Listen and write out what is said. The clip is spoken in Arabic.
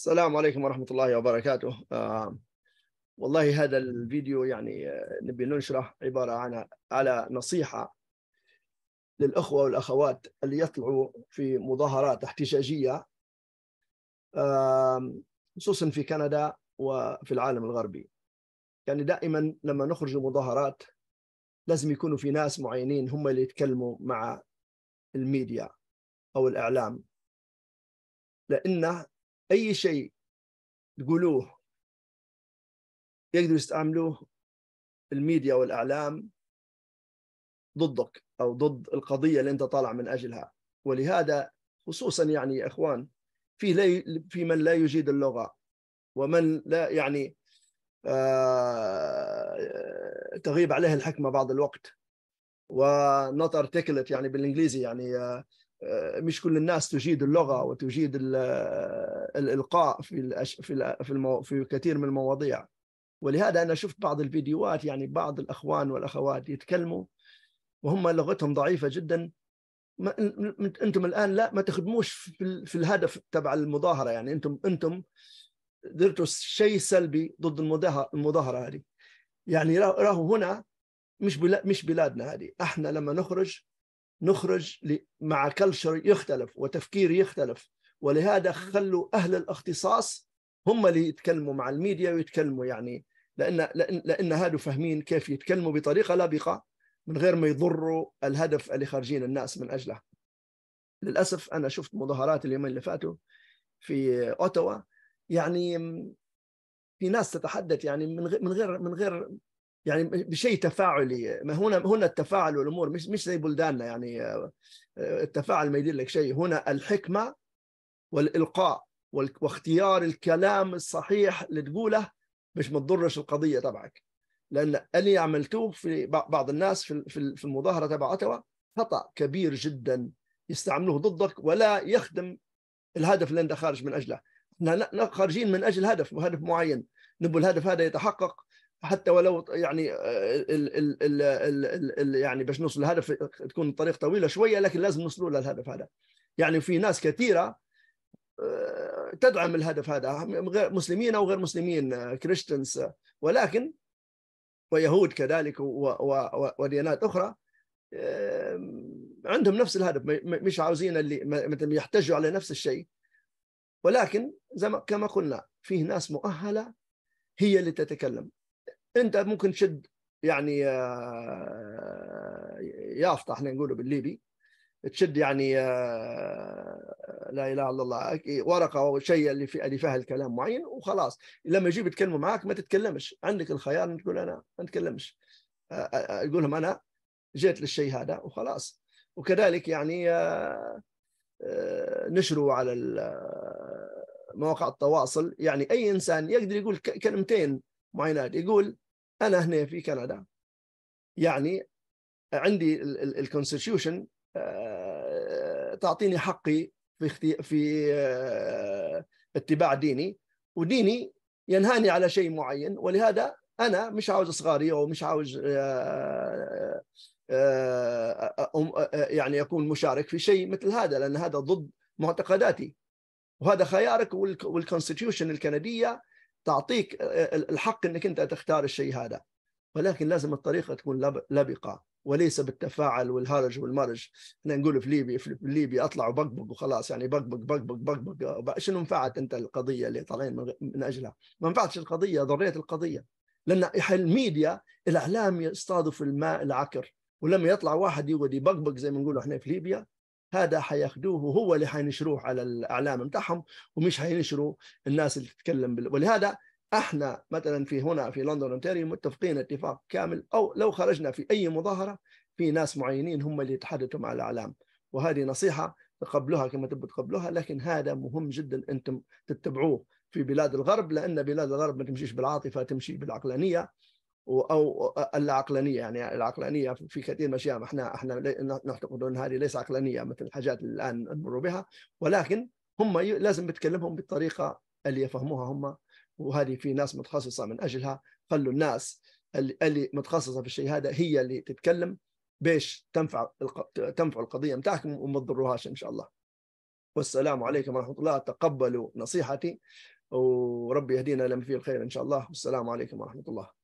السلام عليكم ورحمة الله وبركاته آه والله هذا الفيديو يعني آه، نبي ننشره عبارة عن على نصيحة للأخوة والأخوات اللي يطلعوا في مظاهرات احتجاجية آه خصوصا في كندا وفي العالم الغربي يعني دائما لما نخرج مظاهرات لازم يكونوا في ناس معينين هم اللي يتكلموا مع الميديا أو الإعلام لأنه اي شيء تقولوه يقدروا يستعملوه الميديا والاعلام ضدك او ضد القضيه اللي انت طالع من اجلها ولهذا خصوصا يعني يا اخوان في لي في من لا يجيد اللغه ومن لا يعني آه تغيب عليه الحكمه بعض الوقت ونوت ارتكلت يعني بالانجليزي يعني آه آه، مش كل الناس تجيد اللغه وتجيد آه، الالقاء في في في كثير من المواضيع ولهذا انا شفت بعض الفيديوهات يعني بعض الاخوان والاخوات يتكلموا وهم لغتهم ضعيفه جدا ما انتم الان لا ما تخدموش في, الهدف تبع المظاهره يعني انتم انتم درتوا شيء سلبي ضد المظاهره هذه يعني راهو هنا مش مش بلادنا هذه احنا لما نخرج نخرج مع كلشر يختلف وتفكير يختلف ولهذا خلوا اهل الاختصاص هم اللي يتكلموا مع الميديا ويتكلموا يعني لان لان, لأن هادو فاهمين كيف يتكلموا بطريقه لبقه من غير ما يضروا الهدف اللي خارجين الناس من اجله. للاسف انا شفت مظاهرات اليومين اللي فاتوا في اوتاوا يعني في ناس تتحدث يعني من غير من غير من غير يعني بشيء تفاعلي ما هنا هنا التفاعل والامور مش مش زي بلداننا يعني آه، آه، التفاعل ما يدير لك شيء هنا الحكمه والالقاء واختيار الكلام الصحيح اللي تقوله باش ما تضرش القضيه تبعك لان اللي عملتوه في بعض الناس في المظاهره تبع اتوا خطا كبير جدا يستعملوه ضدك ولا يخدم الهدف اللي انت خارج من اجله احنا خارجين من اجل هدف وهدف معين نبغى الهدف هذا يتحقق حتى ولو يعني آه، ال ال ال ال ال يعني باش نوصل للهدف آه، تكون الطريق طويله شويه لكن لازم نوصلوا للهدف هذا يعني في ناس كثيره آه، تدعم الهدف هذا مسلمين او غير مسلمين كريستنس ولكن ويهود كذلك وديانات اخرى عندهم نفس الهدف مش عاوزين اللي مثلا يحتجوا على نفس الشيء ولكن زي ما كما قلنا فيه ناس مؤهله هي اللي تتكلم انت ممكن تشد يعني آه، يافطه احنا نقوله بالليبي تشد يعني آه، لا اله الا الله ورقه او شيء اللي في اللي فيها الكلام معين وخلاص لما يجي يتكلموا معك ما تتكلمش عندك الخيار ان تقول انا ما اتكلمش آه، يقول لهم انا جيت للشيء هذا وخلاص وكذلك يعني نشروا على مواقع التواصل يعني اي انسان يقدر يقول كلمتين معينات يقول انا هنا في كندا يعني عندي الكونستيوشن آه، تعطيني حقي في اختي... في آه، اتباع ديني وديني ينهاني على شيء معين ولهذا انا مش عاوز صغاري او مش عاوز آه، يعني اكون مشارك في شيء مثل هذا لان هذا ضد معتقداتي وهذا خيارك والكونستيوشن الكنديه تعطيك الحق انك انت تختار الشيء هذا ولكن لازم الطريقه تكون لبقه وليس بالتفاعل والهرج والمرج احنا نقول في ليبيا في ليبيا اطلع وبقبق وخلاص يعني بقبق بقبق بقبق شنو نفعت انت القضيه اللي طالعين من اجلها؟ ما نفعتش القضيه ضريت القضيه لان الميديا الاعلام يصطادوا في الماء العكر ولما يطلع واحد يقعد يبقبق زي ما نقول احنا في ليبيا هذا حياخذوه هو اللي حينشروه على الاعلام بتاعهم ومش حينشروا الناس اللي تتكلم بال... ولهذا احنا مثلا في هنا في لندن اونتاريو متفقين اتفاق كامل او لو خرجنا في اي مظاهره في ناس معينين هم اللي يتحدثوا مع الاعلام وهذه نصيحه تقبلوها كما تبوا تقبلوها لكن هذا مهم جدا انتم تتبعوه في بلاد الغرب لان بلاد الغرب ما تمشيش بالعاطفه تمشي بالعقلانيه او العقلانيه يعني العقلانيه في كثير من الاشياء احنا احنا نعتقد ان هذه ليس عقلانيه مثل الحاجات اللي الان نمر بها ولكن هم لازم بتكلمهم بالطريقه اللي يفهموها هم وهذه في ناس متخصصه من اجلها خلوا الناس اللي متخصصه في الشيء هذا هي اللي تتكلم باش تنفع تنفع القضيه بتاعكم وما تضروهاش ان شاء الله. والسلام عليكم ورحمه الله تقبلوا نصيحتي وربي يهدينا لما فيه الخير ان شاء الله والسلام عليكم ورحمه الله.